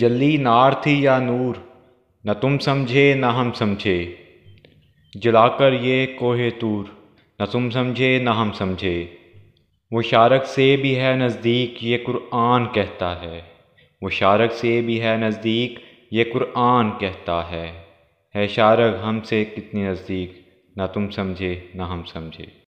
जल्दी नार थी या नूर न तुम समझे न हम समझे जलाकर ये कोहे तूर न तुम समझे न हम समझे वो शारक से भी है नज़दीक ये कुरान कहता है वो शारक से भी है नज़दीक ये कुरान कहता है है शारक हमसे कितनी नज़दीक ना तुम समझे ना हम समझे